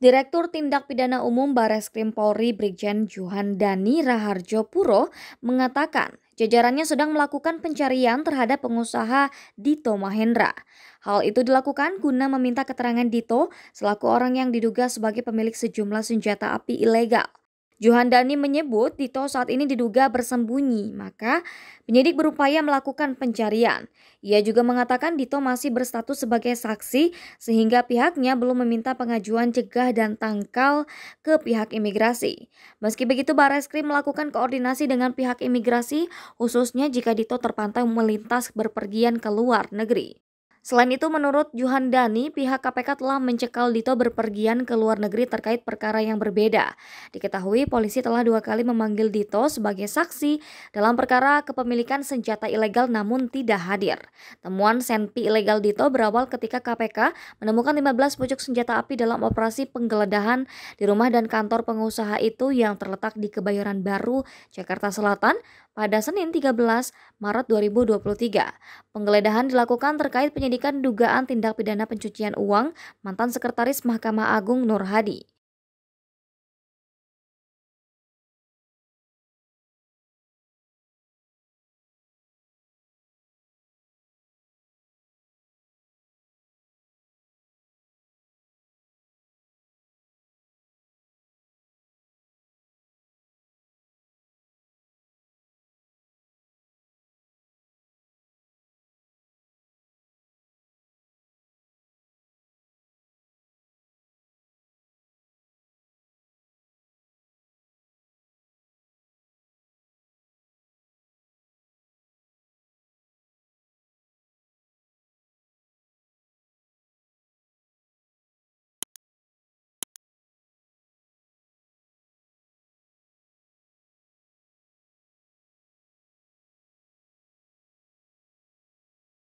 Direktur Tindak Pidana Umum Bareskrim Polri Brigjen Johan Dani Raharjo Puro mengatakan jajarannya sedang melakukan pencarian terhadap pengusaha Dito Mahendra. Hal itu dilakukan guna meminta keterangan Dito selaku orang yang diduga sebagai pemilik sejumlah senjata api ilegal. Johan Dani menyebut Dito saat ini diduga bersembunyi, maka penyidik berupaya melakukan pencarian. Ia juga mengatakan Dito masih berstatus sebagai saksi sehingga pihaknya belum meminta pengajuan cegah dan tangkal ke pihak imigrasi. Meski begitu Bareskrim melakukan koordinasi dengan pihak imigrasi khususnya jika Dito terpantau melintas berpergian ke luar negeri. Selain itu, menurut Johan Dani, pihak KPK telah mencekal Dito berpergian ke luar negeri terkait perkara yang berbeda. Diketahui, polisi telah dua kali memanggil Dito sebagai saksi dalam perkara kepemilikan senjata ilegal namun tidak hadir. Temuan senpi ilegal Dito berawal ketika KPK menemukan 15 pucuk senjata api dalam operasi penggeledahan di rumah dan kantor pengusaha itu yang terletak di Kebayoran Baru, Jakarta Selatan pada Senin 13 Maret 2023. Penggeledahan dilakukan terkait penyelidikan penyidikan dugaan tindak pidana pencucian uang mantan sekretaris Mahkamah Agung Nur Hadi.